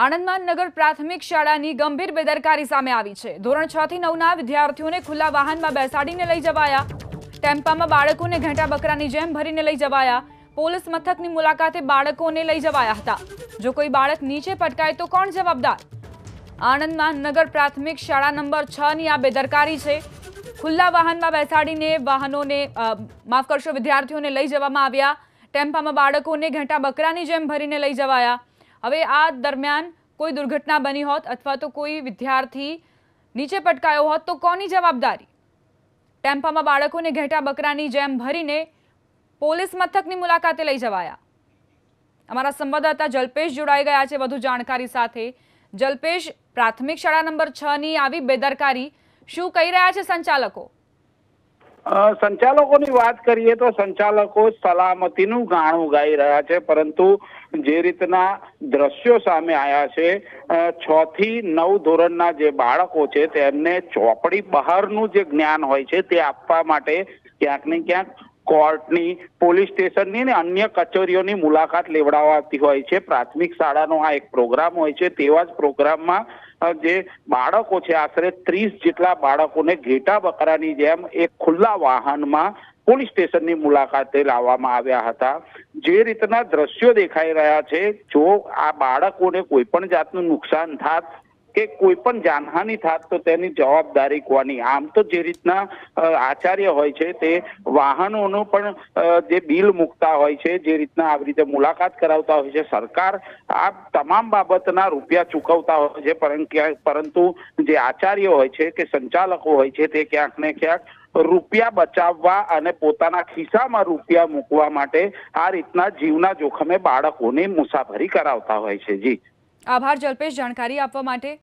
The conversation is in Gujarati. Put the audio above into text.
આણંદમાં નગર પ્રાથમિક શાળાની ગંભીર બેદરકારી સામે આવી છે ધોરણ છ થી નવના વિદ્યાર્થીઓને ખુલ્લા વાહનમાં બેસાડીને લઈ જવાયા ટેમ્પામાં બાળકોને ઘેટા બકરાની જેમ ભરીને લઈ જવાયા પોલીસ મથકની મુલાકાતે બાળકોને લઈ જવાયા હતા જો કોઈ બાળક નીચે પટકાય તો કોણ જવાબદાર આણંદમાં નગર પ્રાથમિક શાળા નંબર છ ની આ બેદરકારી છે ખુલ્લા વાહનમાં બેસાડીને વાહનોને માફ કરશો વિદ્યાર્થીઓને લઈ જવામાં આવ્યા ટેમ્પામાં બાળકોને ઘેંટા બકરાની જેમ ભરીને લઈ જવાયા હવે આ દરમિયાન કોઈ દુર્ઘટના બની હોત અથવા તો કોઈ વિદ્યાર્થી નીચે પટકાયો હોત તો કોની જવાબદારી ટેમ્પામાં બાળકોને ઘેટા બકરાની જેમ ભરીને પોલીસ મથકની મુલાકાતે લઈ જવાયા અમારા સંવાદદાતા જલ્પેશ જોડાઈ ગયા છે વધુ જાણકારી સાથે જલ્પેશ પ્રાથમિક શાળા નંબર છની આવી બેદરકારી શું કહી રહ્યા છે સંચાલકો સંચાલકોની વાત કરીએ તો સંચાલકો સલામતીનું ગાણું ગાઈ રહ્યા છે પરંતુ જે રીતના દ્રશ્યો સામે આવ્યા છે છ થી નવ ધોરણના જે બાળકો છે તેમને ચોપડી બહારનું જે જ્ઞાન હોય છે તે આપવા માટે ક્યાંક ને ક્યાંક કોર્ટની પોલીસ સ્ટેશનની અને અન્ય કચેરીઓની મુલાકાત લેવડાવાતી હોય છે પ્રાથમિક શાળાનો આ એક પ્રોગ્રામ હોય છે તેવા જ પ્રોગ્રામમાં જે બાળકો છે આશરે ત્રીસ જેટલા બાળકોને ઘેટા બકરાની જેમ એક ખુલ્લા વાહનમાં પોલીસ સ્ટેશનની મુલાકાતે લાવવામાં આવ્યા હતા જે રીતના દ્રશ્યો દેખાઈ રહ્યા છે જો આ બાળકોને કોઈ પણ જાતનું નુકસાન થાત કે કોઈ પણ જાનહાની થાત તો તેની જવાબદારી કોની આમ તો જે રીતના આચાર્ય હોય છે તે વાહનોનું પણ જે બિલ મૂકતા હોય છે જે રીતના આવી રીતે મુલાકાત કરાવતા હોય છે સરકાર આ તમામ બાબતના રૂપિયા ચૂકવતા હોય છે પરંતુ જે આચાર્ય હોય છે કે સંચાલકો હોય છે તે ક્યાંક ને ક્યાંક રૂપિયા બચાવવા અને પોતાના ખિસ્સામાં રૂપિયા મૂકવા માટે આ રીતના જીવના જોખમે બાળકોની મુસાફરી કરાવતા હોય છે જી આભાર જલ્પેશ જાણકારી આપવા માટે